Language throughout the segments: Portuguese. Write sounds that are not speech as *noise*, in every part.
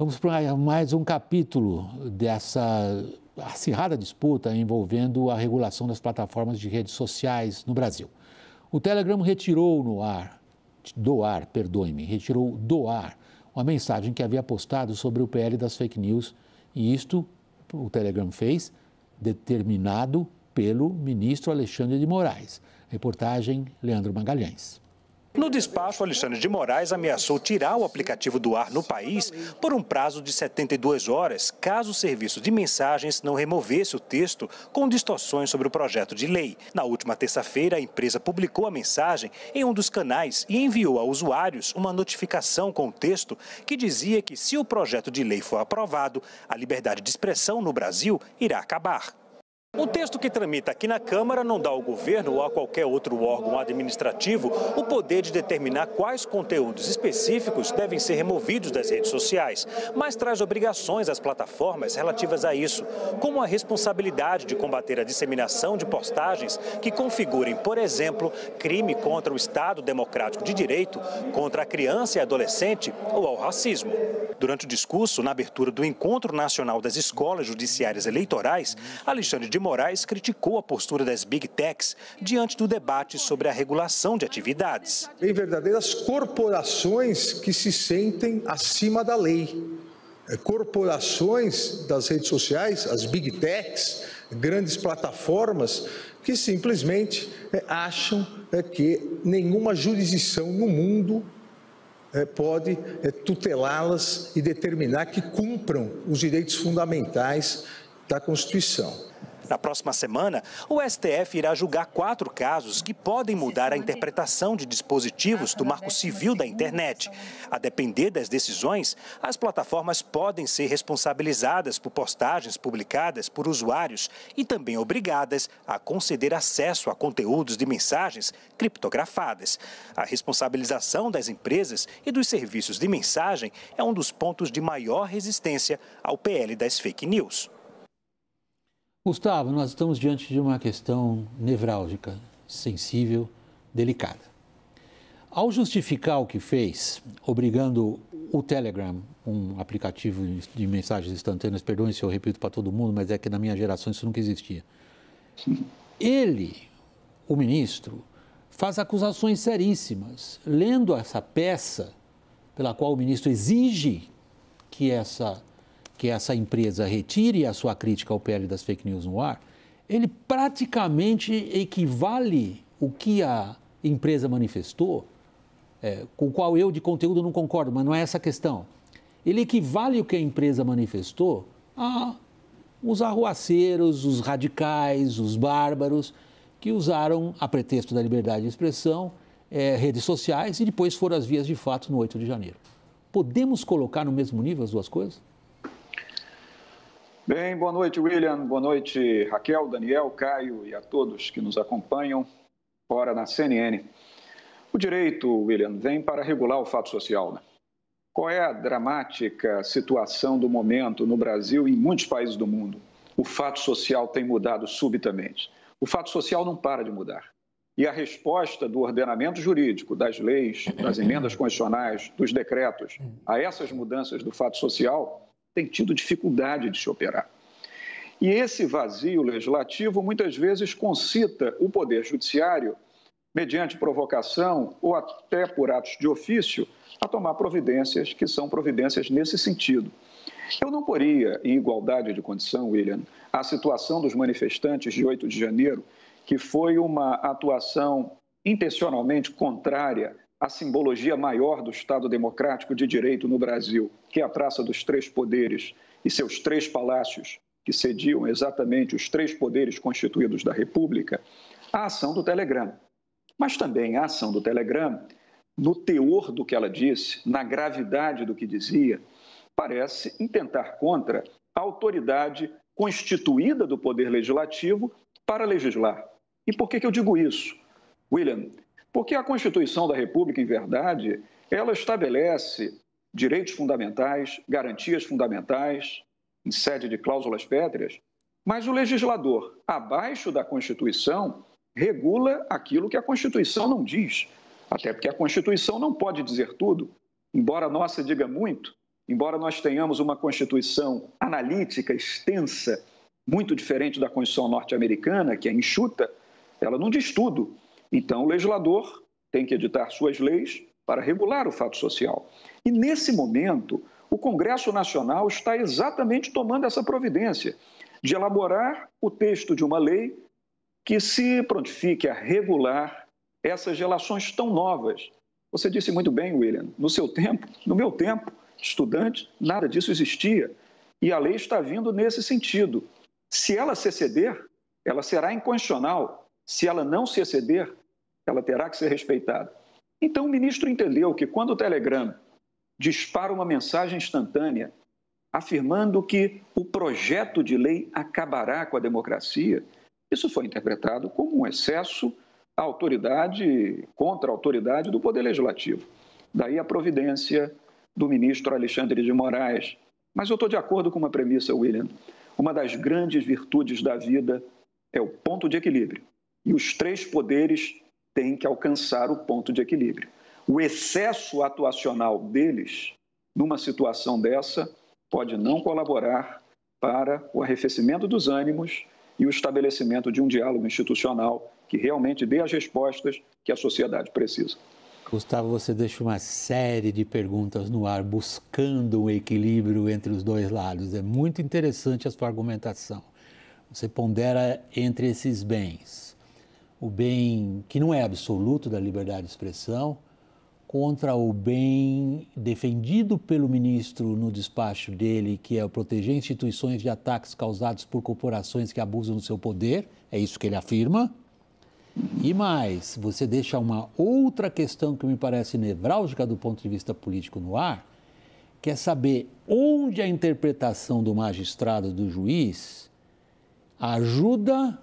Vamos para mais um capítulo dessa acirrada disputa envolvendo a regulação das plataformas de redes sociais no Brasil. O Telegram retirou no ar, do ar, perdoe-me, retirou do ar uma mensagem que havia postado sobre o PL das fake news e isto o Telegram fez, determinado pelo ministro Alexandre de Moraes. Reportagem Leandro Magalhães. No despacho, Alexandre de Moraes ameaçou tirar o aplicativo do ar no país por um prazo de 72 horas, caso o serviço de mensagens não removesse o texto com distorções sobre o projeto de lei. Na última terça-feira, a empresa publicou a mensagem em um dos canais e enviou a usuários uma notificação com o texto que dizia que, se o projeto de lei for aprovado, a liberdade de expressão no Brasil irá acabar. O texto que tramita aqui na Câmara não dá ao governo ou a qualquer outro órgão administrativo o poder de determinar quais conteúdos específicos devem ser removidos das redes sociais, mas traz obrigações às plataformas relativas a isso, como a responsabilidade de combater a disseminação de postagens que configurem, por exemplo, crime contra o Estado Democrático de Direito, contra a criança e adolescente ou ao racismo. Durante o discurso na abertura do Encontro Nacional das Escolas Judiciárias Eleitorais, Alexandre de Moraes criticou a postura das Big Techs diante do debate sobre a regulação de atividades. Em verdadeiras corporações que se sentem acima da lei. É, corporações das redes sociais, as Big Techs, grandes plataformas que simplesmente é, acham é, que nenhuma jurisdição no mundo é, pode é, tutelá-las e determinar que cumpram os direitos fundamentais da Constituição. Na próxima semana, o STF irá julgar quatro casos que podem mudar a interpretação de dispositivos do Marco Civil da Internet. A depender das decisões, as plataformas podem ser responsabilizadas por postagens publicadas por usuários e também obrigadas a conceder acesso a conteúdos de mensagens criptografadas. A responsabilização das empresas e dos serviços de mensagem é um dos pontos de maior resistência ao PL das fake news. Gustavo, nós estamos diante de uma questão nevrálgica, sensível, delicada. Ao justificar o que fez, obrigando o Telegram, um aplicativo de mensagens instantâneas, perdoem se eu repito para todo mundo, mas é que na minha geração isso nunca existia. Ele, o ministro, faz acusações seríssimas. Lendo essa peça, pela qual o ministro exige que essa que essa empresa retire a sua crítica ao PL das fake news no ar, ele praticamente equivale o que a empresa manifestou, é, com o qual eu de conteúdo não concordo, mas não é essa a questão. Ele equivale o que a empresa manifestou a os arruaceiros, os radicais, os bárbaros, que usaram, a pretexto da liberdade de expressão, é, redes sociais e depois foram às vias de fato no 8 de janeiro. Podemos colocar no mesmo nível as duas coisas? Bem, boa noite, William. Boa noite, Raquel, Daniel, Caio e a todos que nos acompanham fora na CNN. O direito, William, vem para regular o fato social. Né? Qual é a dramática situação do momento no Brasil e em muitos países do mundo? O fato social tem mudado subitamente. O fato social não para de mudar. E a resposta do ordenamento jurídico, das leis, das emendas constitucionais, dos decretos a essas mudanças do fato social tem tido dificuldade de se operar. E esse vazio legislativo muitas vezes concita o Poder Judiciário, mediante provocação ou até por atos de ofício, a tomar providências que são providências nesse sentido. Eu não poria em igualdade de condição, William, a situação dos manifestantes de 8 de janeiro, que foi uma atuação intencionalmente contrária a simbologia maior do Estado Democrático de Direito no Brasil, que é a Praça dos Três Poderes e seus três palácios, que sediam exatamente os três poderes constituídos da República, a ação do Telegram. Mas também a ação do Telegram, no teor do que ela disse, na gravidade do que dizia, parece intentar contra a autoridade constituída do Poder Legislativo para legislar. E por que, que eu digo isso? William, porque a Constituição da República, em verdade, ela estabelece direitos fundamentais, garantias fundamentais, em sede de cláusulas pétreas, mas o legislador, abaixo da Constituição, regula aquilo que a Constituição não diz. Até porque a Constituição não pode dizer tudo, embora a nossa diga muito, embora nós tenhamos uma Constituição analítica, extensa, muito diferente da Constituição norte-americana, que é enxuta, ela não diz tudo. Então, o legislador tem que editar suas leis para regular o fato social. E nesse momento, o Congresso Nacional está exatamente tomando essa providência de elaborar o texto de uma lei que se prontifique a regular essas relações tão novas. Você disse muito bem, William, no seu tempo, no meu tempo, estudante, nada disso existia. E a lei está vindo nesse sentido. Se ela se exceder, ela será inconstitucional. Se ela não se exceder, ela terá que ser respeitada. Então o ministro entendeu que quando o Telegram dispara uma mensagem instantânea afirmando que o projeto de lei acabará com a democracia, isso foi interpretado como um excesso à autoridade, contra a autoridade do Poder Legislativo. Daí a providência do ministro Alexandre de Moraes. Mas eu estou de acordo com uma premissa, William. Uma das grandes virtudes da vida é o ponto de equilíbrio. E os três poderes tem que alcançar o ponto de equilíbrio. O excesso atuacional deles, numa situação dessa, pode não colaborar para o arrefecimento dos ânimos e o estabelecimento de um diálogo institucional que realmente dê as respostas que a sociedade precisa. Gustavo, você deixa uma série de perguntas no ar, buscando um equilíbrio entre os dois lados. É muito interessante a sua argumentação. Você pondera entre esses bens o bem que não é absoluto da liberdade de expressão contra o bem defendido pelo ministro no despacho dele, que é proteger instituições de ataques causados por corporações que abusam do seu poder, é isso que ele afirma. E mais, você deixa uma outra questão que me parece nevrálgica do ponto de vista político no ar, que é saber onde a interpretação do magistrado, do juiz, ajuda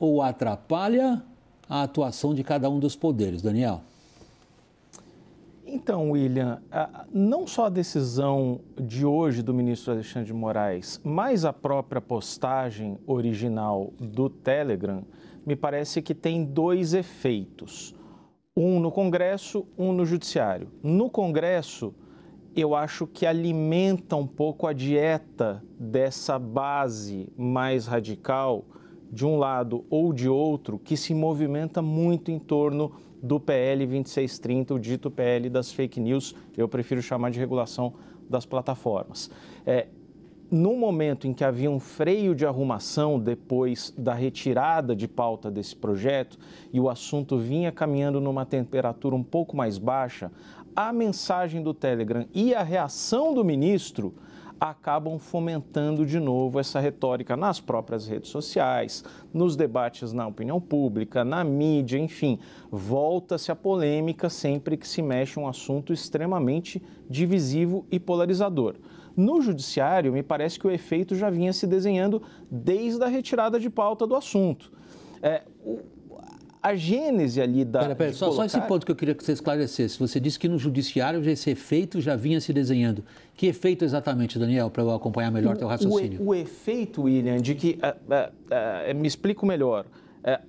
ou atrapalha a atuação de cada um dos poderes. Daniel. Então, William, não só a decisão de hoje do ministro Alexandre de Moraes, mas a própria postagem original do Telegram, me parece que tem dois efeitos: um no Congresso, um no Judiciário. No Congresso, eu acho que alimenta um pouco a dieta dessa base mais radical de um lado ou de outro que se movimenta muito em torno do PL 2630, o dito PL das fake news, eu prefiro chamar de regulação das plataformas. É, no momento em que havia um freio de arrumação depois da retirada de pauta desse projeto e o assunto vinha caminhando numa temperatura um pouco mais baixa, a mensagem do Telegram e a reação do ministro acabam fomentando de novo essa retórica nas próprias redes sociais, nos debates na opinião pública, na mídia, enfim. Volta-se a polêmica sempre que se mexe um assunto extremamente divisivo e polarizador. No judiciário, me parece que o efeito já vinha se desenhando desde a retirada de pauta do assunto. É, a gênese ali da. Pera, pera, só, colocar... só, esse ponto que eu queria que você esclarecesse. Você disse que no judiciário esse efeito já vinha se desenhando. Que efeito exatamente, Daniel, para eu acompanhar melhor o, teu raciocínio? O, o, efeito, William, de que. É, é, é, me explico melhor.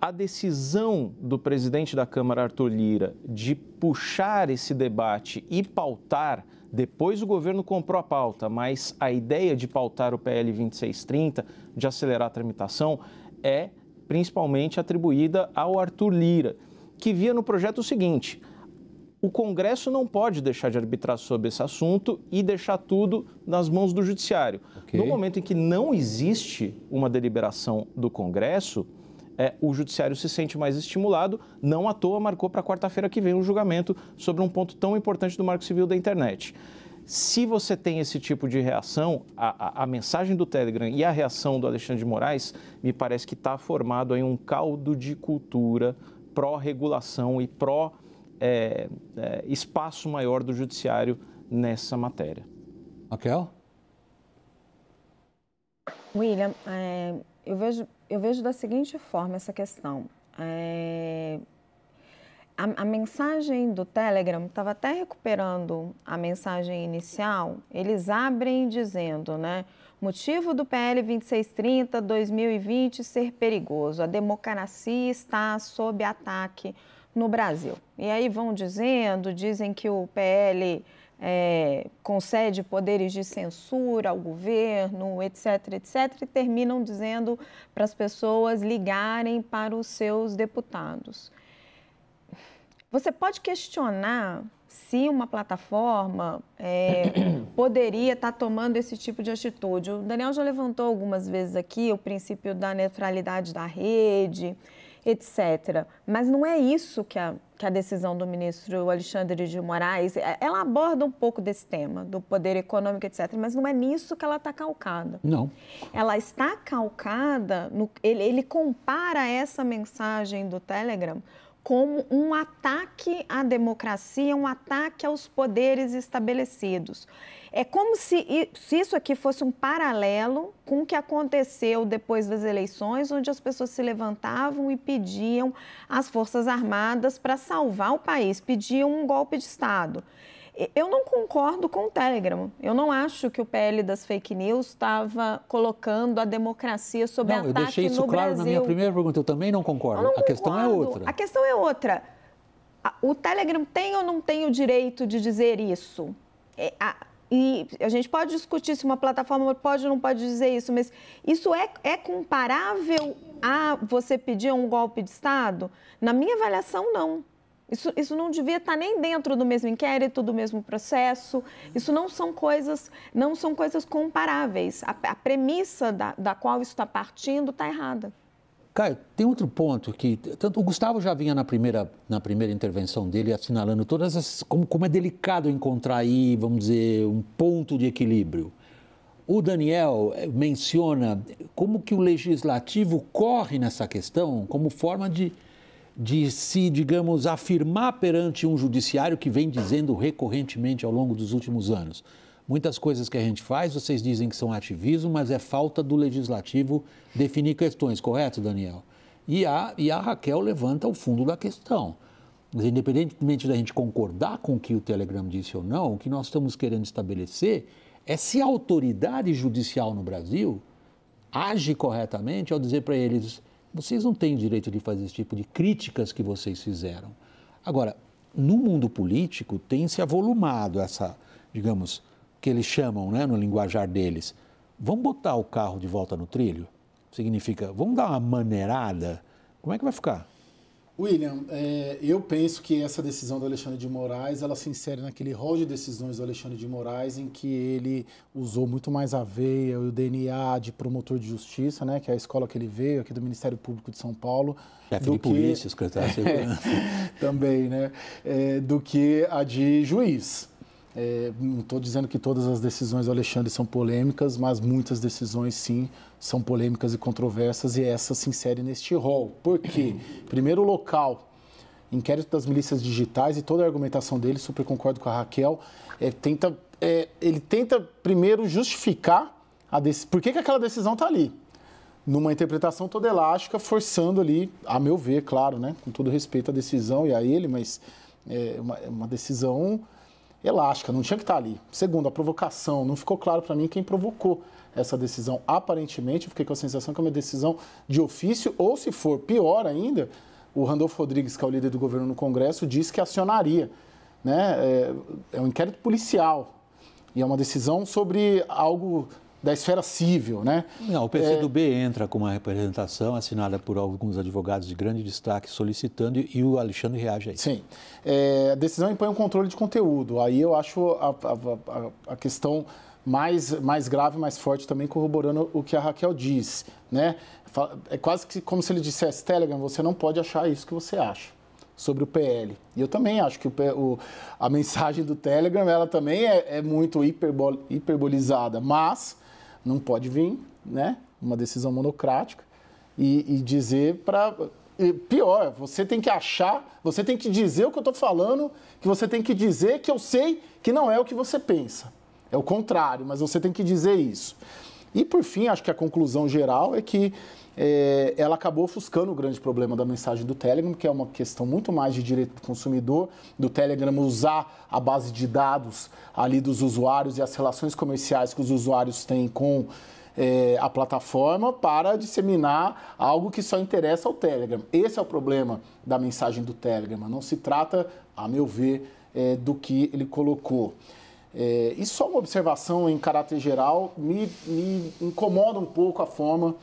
a decisão do presidente da Câmara, Arthur Lira, de puxar esse debate e pautar depois o governo comprou a pauta, mas a ideia de pautar o PL 2630, de acelerar a tramitação, é principalmente atribuída ao Arthur Lira, que via no projeto o seguinte: o Congresso não pode deixar de arbitrar sobre esse assunto e deixar tudo nas mãos do Judiciário. Okay. No momento em que não existe uma deliberação do Congresso, é, o judiciário se sente mais estimulado. Não à toa marcou para quarta-feira que vem um julgamento sobre um ponto tão importante do Marco Civil da internet. Se você tem esse tipo de reação, a, a, a mensagem do Telegram e a reação do Alexandre de Moraes, me parece que está formado aí um caldo de cultura pró-regulação e pró-espaço é, é, maior do judiciário nessa matéria. Raquel? William, é, eu vejo eu vejo da seguinte forma essa questão. É, a, a, mensagem do Telegram, estava até recuperando a mensagem inicial, eles abrem dizendo, né? Motivo do PL 2630 2020 ser perigoso. A democracia está sob ataque no Brasil. E aí vão dizendo, dizem que o PL é, concede poderes de censura ao governo, etc., etc., e terminam dizendo para as pessoas ligarem para os seus deputados. Você pode questionar se uma plataforma é, *coughs* poderia estar tomando esse tipo de atitude. O Daniel já levantou algumas vezes aqui o princípio da neutralidade da rede etc. Mas não é isso que a, que a decisão do ministro Alexandre de Moraes, é, ela aborda um pouco desse tema, do poder econômico, etc., mas não é nisso que ela está calcada. Não. Ela está calcada, no, ele, ele compara essa mensagem do Telegram como um ataque à democracia, um ataque aos poderes estabelecidos. É como se isso aqui fosse um paralelo com o que aconteceu depois das eleições, onde as pessoas se levantavam e pediam às Forças Armadas para salvar o país, pediam um golpe de Estado. Eu não concordo com o Telegram. Eu não acho que o PL das fake news estava colocando a democracia sob não, ataque no Brasil. Eu deixei isso claro Brasil. na minha primeira pergunta. Eu também não concordo. Não a concordo. questão é outra. A questão é outra. O Telegram tem ou não tem o direito de dizer isso? É, e a gente pode discutir se uma plataforma pode ou não pode dizer isso, mas isso é, é comparável a você pedir um golpe de Estado? Na minha avaliação, não. Isso, isso não devia estar nem dentro do mesmo inquérito, do mesmo processo. Isso não são coisas, não são coisas comparáveis. A, a premissa da, da qual isso está partindo está errada. Caio, tem outro ponto que tanto o Gustavo já vinha na primeira, na primeira intervenção dele assinalando todas as como, como é delicado encontrar aí, vamos dizer, um ponto de equilíbrio. O Daniel eh, menciona como que o legislativo corre nessa questão como forma de de se, digamos, afirmar perante um judiciário que vem dizendo recorrentemente ao longo dos últimos anos. Muitas coisas que a gente faz, vocês dizem que são ativismo, mas é falta do legislativo definir questões, correto, Daniel? E a, e a Raquel levanta o fundo da questão. Mas, independentemente da gente concordar com o que o Telegram disse ou não, o que nós estamos querendo estabelecer é se a autoridade judicial no Brasil age corretamente ao dizer para eles: vocês não têm direito de fazer esse tipo de críticas que vocês fizeram. Agora, no mundo político, tem se avolumado essa, digamos, que eles chamam, né, no linguajar deles, vamos botar o carro de volta no trilho? Significa, vamos dar uma maneirada? Como é que vai ficar? William, é, eu penso que essa decisão do Alexandre de Moraes, ela se insere naquele rol de decisões do Alexandre de Moraes em que ele usou muito mais a veia e o DNA de promotor de justiça, né, que é a escola que ele veio, aqui do Ministério Público de São Paulo. Chefe do de que... polícia, secretário de *laughs* é, segurança. também, né, é, do que a de juiz. É, não estou dizendo que todas as decisões do Alexandre são polêmicas, mas muitas decisões sim são polêmicas e controversas e essa se insere neste rol. Por quê? *clears throat* Primeiro local, inquérito das milícias digitais e toda a argumentação dele, super concordo com a Raquel, é, tenta, é, ele tenta primeiro justificar a por que, que aquela decisão está ali. Numa interpretação toda elástica, forçando ali, a meu ver, claro, né? com todo respeito à decisão e a ele, mas é uma, é uma decisão elástica, não tinha que estar tá ali. Segundo, a provocação, não ficou claro para mim quem provocou essa decisão. Aparentemente, eu fiquei com a sensação que é uma decisão de ofício, ou se for pior ainda, o Randolfo Rodrigues, que é o líder do governo no Congresso, disse que acionaria. Né? É, é um inquérito policial e é uma decisão sobre algo da esfera civil, né? Não, o PCdoB é... entra com uma representação assinada por alguns advogados de grande destaque solicitando e o Alexandre reage a isso. Sim. É, a decisão impõe um controle de conteúdo. Aí eu acho a, a, a, questão mais, mais grave, mais forte também, corroborando o que a Raquel diz, né? É quase que como se ele dissesse, Telegram, você não pode achar isso que você acha sobre o PL. E eu também acho que o, o, a *laughs* mensagem do Telegram, ela também é, é muito hiperbol, hiperbolizada, mas não pode vir, né? Uma decisão monocrática e, e dizer para pior, você tem que achar, você tem que dizer o que eu estou falando, que você tem que dizer que eu sei que não é o que você pensa. É o contrário, mas você tem que dizer isso. E por fim, acho que a conclusão geral é que é, ela acabou ofuscando o grande problema da mensagem do Telegram, que é uma questão muito mais de direito do consumidor, do Telegram usar a base de dados ali dos usuários e as relações comerciais que os usuários têm com é, a plataforma para disseminar algo que só interessa ao Telegram. Esse é o problema da mensagem do Telegram. Não se trata, a meu ver, é, do que ele colocou. É, e só uma observação em caráter geral, me, me incomoda um pouco a forma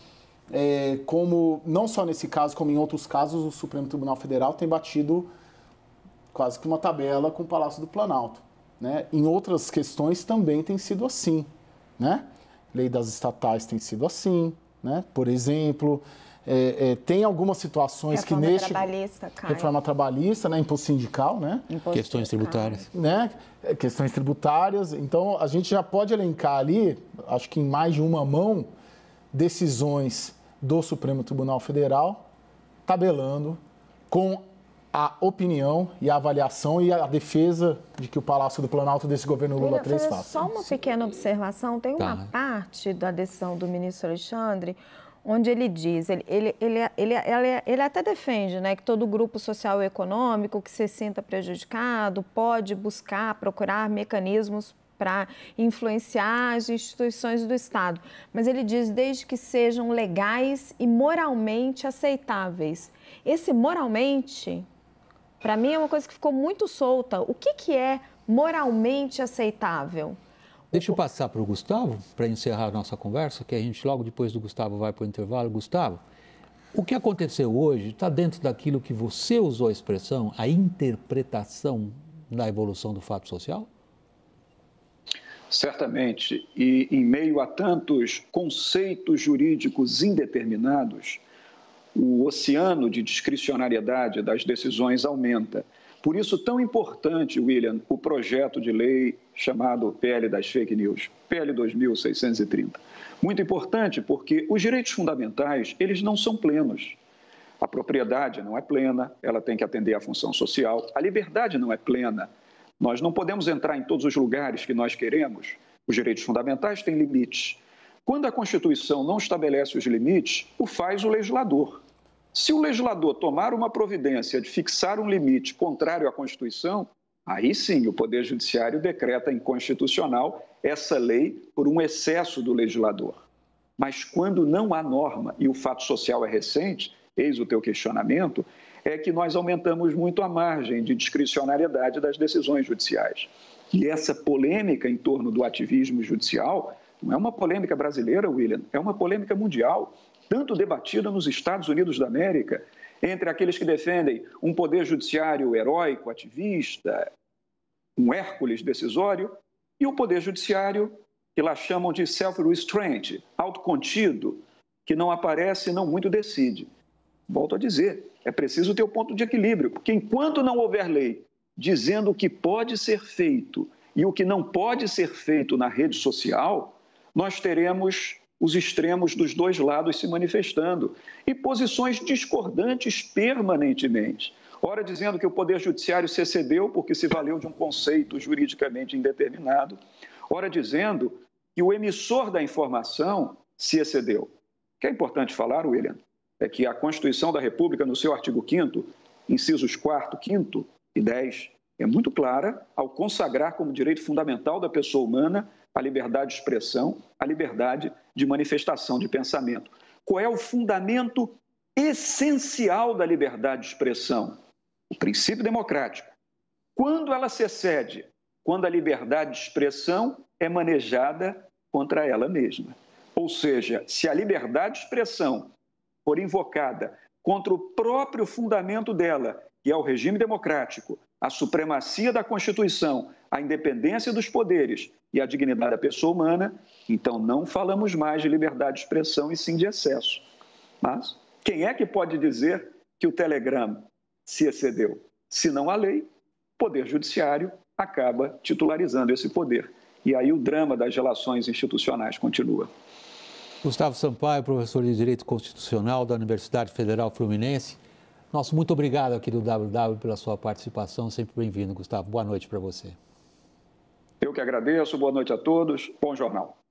é, como não só nesse caso, como em outros casos, o Supremo Tribunal Federal tem batido quase que uma tabela com o Palácio do Planalto. Né? Em outras questões também tem sido assim. Né? Lei das estatais tem sido assim, né? por exemplo. É, é, tem algumas situações reforma que neste trabalhista, cai. reforma trabalhista, né, imposto sindical, né, imposto questões sindical. tributárias, né, é, questões tributárias. Então a gente já pode elencar ali, acho que em mais de uma mão, decisões do Supremo Tribunal Federal, tabelando com a opinião e a avaliação e a defesa de que o Palácio do Planalto desse governo Lula 3 faz. Só uma pequena observação, tem tá. uma parte da decisão do ministro Alexandre onde ele diz, ele, ele, ele, ele, ele, até defende né, que todo grupo social e econômico que se sinta prejudicado pode buscar, procurar mecanismos para influenciar as instituições do Estado. Mas ele diz desde que sejam legais e moralmente aceitáveis. Esse moralmente, para mim, é uma coisa que ficou muito solta. O que, que é moralmente aceitável? Deixa eu passar para o Gustavo, para encerrar a nossa conversa, que a gente logo depois do Gustavo vai para o intervalo. Gustavo, o que aconteceu hoje está dentro daquilo que você usou a expressão, a interpretação da evolução do fato social? certamente, e em meio a tantos conceitos jurídicos indeterminados, o oceano de discricionariedade das decisões aumenta. Por isso, tão importante, William, o projeto de lei chamado PL das Fake News, PL 2630. Muito importante porque os direitos fundamentais, eles não são plenos. A propriedade não é plena, ela tem que atender à função social. A liberdade não é plena, nós não podemos entrar em todos os lugares que nós queremos, os direitos fundamentais têm limites. Quando a Constituição não estabelece os limites, o faz o legislador. Se o legislador tomar uma providência de fixar um limite contrário à Constituição, aí sim o Poder Judiciário decreta inconstitucional essa lei por um excesso do legislador. Mas quando não há norma e o fato social é recente, eis o teu questionamento, é que nós aumentamos muito a margem de discricionariedade das decisões judiciais. E essa polêmica em torno do ativismo judicial não é uma polêmica brasileira, William, é uma polêmica mundial, tanto debatida nos Estados Unidos da América, entre aqueles que defendem um poder judiciário heróico, ativista, um Hércules decisório, e o um poder judiciário que lá chamam de self-restraint, autocontido, que não aparece e não muito decide. Volto a dizer, é preciso ter o um ponto de equilíbrio, porque enquanto não houver lei dizendo o que pode ser feito e o que não pode ser feito na rede social, nós teremos os extremos dos dois lados se manifestando e posições discordantes permanentemente. Ora, dizendo que o Poder Judiciário se excedeu porque se valeu de um conceito juridicamente indeterminado, ora, dizendo que o emissor da informação se excedeu. Que é importante falar, William, é que a Constituição da República, no seu artigo 5, incisos 4, 5 e 10, é muito clara ao consagrar como direito fundamental da pessoa humana a liberdade de expressão, a liberdade de manifestação de pensamento. Qual é o fundamento essencial da liberdade de expressão? O princípio democrático. Quando ela se excede? Quando a liberdade de expressão é manejada contra ela mesma. Ou seja, se a liberdade de expressão for invocada contra o próprio fundamento dela, que é o regime democrático, a supremacia da Constituição, a independência dos poderes e a dignidade da pessoa humana, então não falamos mais de liberdade de expressão e sim de excesso. Mas quem é que pode dizer que o Telegram se excedeu? Se não a lei, o Poder Judiciário acaba titularizando esse poder. E aí o drama das relações institucionais continua. Gustavo Sampaio, professor de Direito Constitucional da Universidade Federal Fluminense. Nosso muito obrigado aqui do WW pela sua participação. Sempre bem-vindo, Gustavo. Boa noite para você. Eu que agradeço. Boa noite a todos. Bom jornal.